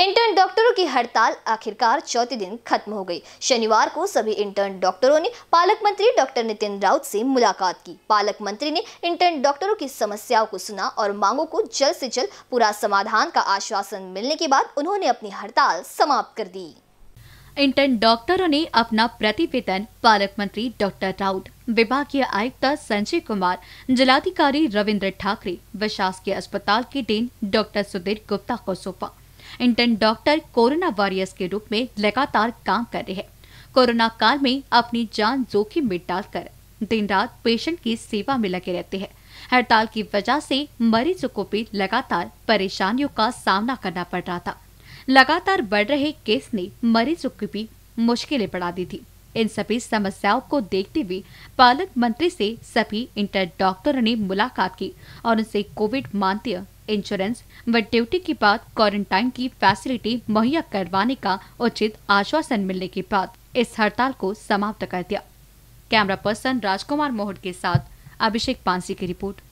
intern डॉक्टरों की हड़ताल आखिरकार चौथे दिन खत्म हो गई शनिवार को सभी इंटर्न डॉक्टरों ने पालक मंत्री डॉक्टर नितिन राउत से मुलाकात की पालक मंत्री ने इंटर्न डॉक्टरों की समस्याओं को सुना और मांगों को जल्द से जल्द पूरा समाधान का आश्वासन मिलने के बाद उन्होंने अपनी हड़ताल समाप्त कर दी इंटर्न डॉक्टरों ने अपना प्रतिवेदन पालक मंत्री डॉक्टर राउत विभागीय आयुक्त संजय कुमार जिलाधिकारी रविन्द्र ठाकरे व अस्पताल के डीन डॉक्टर सुधीर गुप्ता को सौंपा इंटर्न डॉक्टर कोरोना वॉरियर्स के रूप में लगातार काम कर रहे हैं कोरोना काल में अपनी जान जोखिम में डालकर दिन रात पेशेंट की सेवा में लगे रहते हैं हड़ताल की वजह से मरीजों को भी लगातार परेशानियों का सामना करना पड़ रहा था लगातार बढ़ रहे केस ने मरीजों की भी मुश्किलें बढ़ा दी थी इन सभी समस्याओं को देखते हुए पालक मंत्री से सभी इंटर डॉक्टरों ने मुलाकात की और उनसे कोविड मानदेय इंश्योरेंस व ड्यूटी के बाद क्वारंटाइन की फैसिलिटी मुहैया करवाने का उचित आश्वासन मिलने के बाद इस हड़ताल को समाप्त कर दिया कैमरा पर्सन राजकुमार मोहट के साथ अभिषेक पांसी की रिपोर्ट